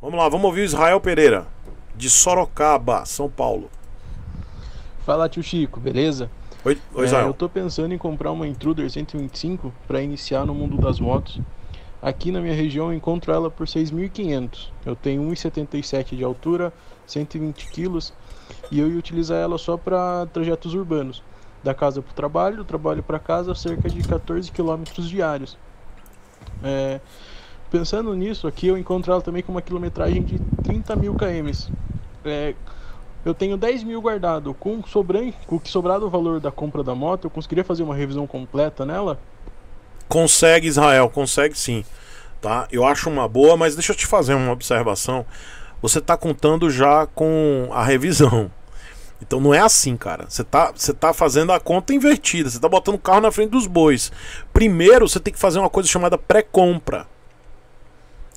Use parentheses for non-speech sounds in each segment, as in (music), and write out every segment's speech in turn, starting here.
Vamos lá, vamos ouvir o Israel Pereira, de Sorocaba, São Paulo. Fala, tio Chico, beleza? Oi, oi Israel. É, eu tô pensando em comprar uma Intruder 125 para iniciar no mundo das motos. Aqui na minha região eu encontro ela por 6.500. Eu tenho 1,77 de altura, 120 quilos e eu ia utilizar ela só para trajetos urbanos. Da casa para o trabalho, do trabalho para casa, cerca de 14 quilômetros diários. É, Pensando nisso aqui, eu encontro ela também com uma quilometragem de 30 mil km. É, eu tenho 10 mil guardado. Com, sobrando, com o que sobrar do valor da compra da moto, eu conseguiria fazer uma revisão completa nela? Consegue, Israel, consegue sim. Tá? Eu acho uma boa, mas deixa eu te fazer uma observação. Você está contando já com a revisão. Então não é assim, cara. Você tá, você tá fazendo a conta invertida. Você tá botando o carro na frente dos bois. Primeiro, você tem que fazer uma coisa chamada pré-compra.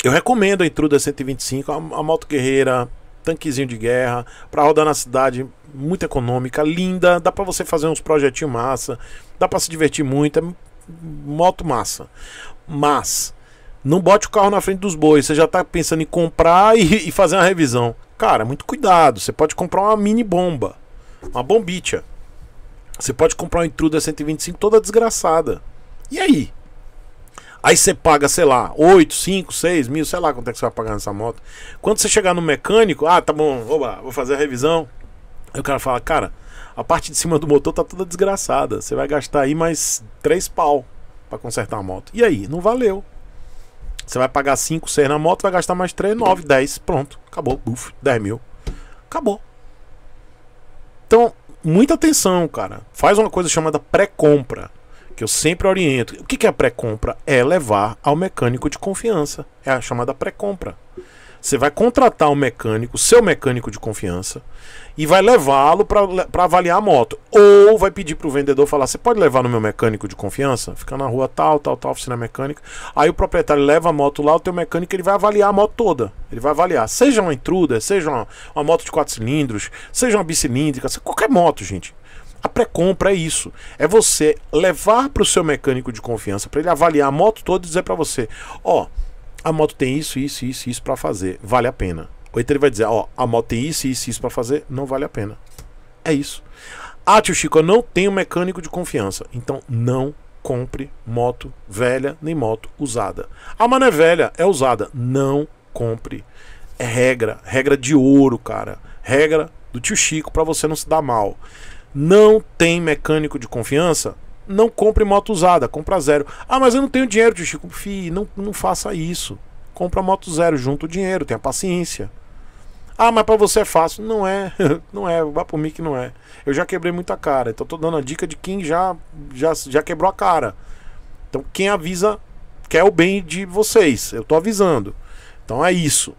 Eu recomendo a Intruda 125, a, moto guerreira, tanquezinho de guerra, para rodar na cidade, muito econômica, linda, dá para você fazer uns projetinhos massa, dá para se divertir muito, é moto massa. Mas não bote o carro na frente dos bois, você já tá pensando em comprar (laughs) e, e fazer uma revisão. Cara, muito cuidado, você pode comprar uma mini bomba, uma bombicha. Você pode comprar uma Intruder 125 toda desgraçada. E aí? Aí você paga, sei lá, 8, 5, 6 mil, sei lá quanto é que você vai pagar nessa moto. Quando você chegar no mecânico, ah, tá bom, oba, vou fazer a revisão. Aí o cara fala, cara, a parte de cima do motor tá toda desgraçada. Você vai gastar aí mais 3 pau para consertar a moto. E aí? Não valeu. Você vai pagar 5, 6 na moto, vai gastar mais 3, 9, 10. Pronto, acabou. Buf, 10 mil. Acabou. Então, muita atenção, cara. Faz uma coisa chamada pré-compra que eu sempre oriento. O que é a pré-compra? É levar ao mecânico de confiança. É a chamada pré-compra. Você vai contratar um mecânico, seu mecânico de confiança, e vai levá-lo para avaliar a moto. Ou vai pedir para o vendedor falar: você pode levar no meu mecânico de confiança? Fica na rua tal, tal, tal, oficina mecânica. Aí o proprietário leva a moto lá, o teu mecânico ele vai avaliar a moto toda. Ele vai avaliar, seja uma intruda, seja uma, uma moto de quatro cilindros, seja uma bicilíndrica, qualquer moto, gente. A pré-compra é isso. É você levar para o seu mecânico de confiança, para ele avaliar a moto toda e dizer para você: ó, oh, a moto tem isso, isso, isso, isso para fazer, vale a pena. Ou então ele vai dizer: ó, oh, a moto tem isso, isso, isso para fazer, não vale a pena. É isso. Ah, tio Chico, eu não tenho mecânico de confiança. Então não compre moto velha nem moto usada. A ah, mano é velha, é usada. Não compre. É regra, regra de ouro, cara. Regra do tio Chico para você não se dar mal. Não tem mecânico de confiança? Não compre moto usada, compra zero. Ah, mas eu não tenho dinheiro, tio Chico. Fih, não, não faça isso. Compra moto zero, junta o dinheiro, tenha paciência. Ah, mas para você é fácil. Não é, (laughs) não é, vá por mim que não é. Eu já quebrei muita cara, então tô dando a dica de quem já, já, já quebrou a cara. Então quem avisa quer o bem de vocês, eu tô avisando. Então é isso.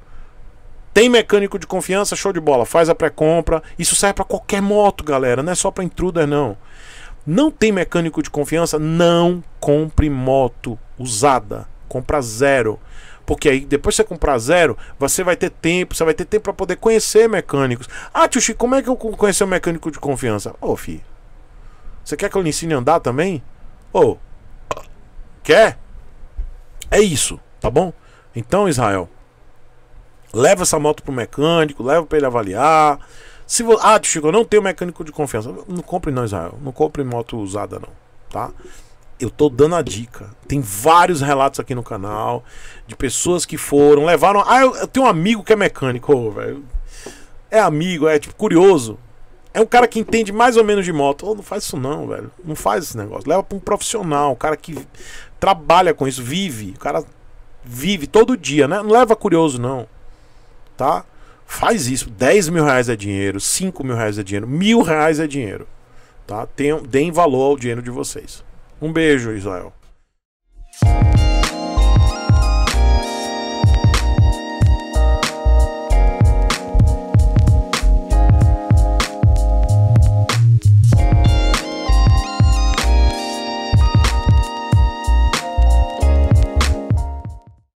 Tem mecânico de confiança, show de bola, faz a pré-compra. Isso serve para qualquer moto, galera, não é só para intruder não. Não tem mecânico de confiança, não compre moto usada, compra zero. Porque aí depois que você comprar zero, você vai ter tempo, você vai ter tempo para poder conhecer mecânicos. Ah, tio Chico, como é que eu conheço um mecânico de confiança? Ô, oh, fi. Você quer que eu lhe ensine a andar também? Ô. Oh, quer? É isso, tá bom? Então, Israel, Leva essa moto pro mecânico, leva para ele avaliar. Se vo... Ah, Chico, eu não tenho mecânico de confiança. Não compre não, Israel. Não compre moto usada não, tá? Eu tô dando a dica. Tem vários relatos aqui no canal de pessoas que foram, levaram. Ah, eu, tenho um amigo que é mecânico, velho. É amigo, é tipo curioso. É um cara que entende mais ou menos de moto. Oh, não faz isso não, velho. Não faz esse negócio. Leva pra um profissional, um cara que trabalha com isso, vive. O cara vive todo dia, né? Não leva curioso não tá? Faz isso. 10 mil reais é dinheiro, 5 mil reais é dinheiro, mil reais é dinheiro. Tá? Tem, deem valor ao dinheiro de vocês. Um beijo, Israel.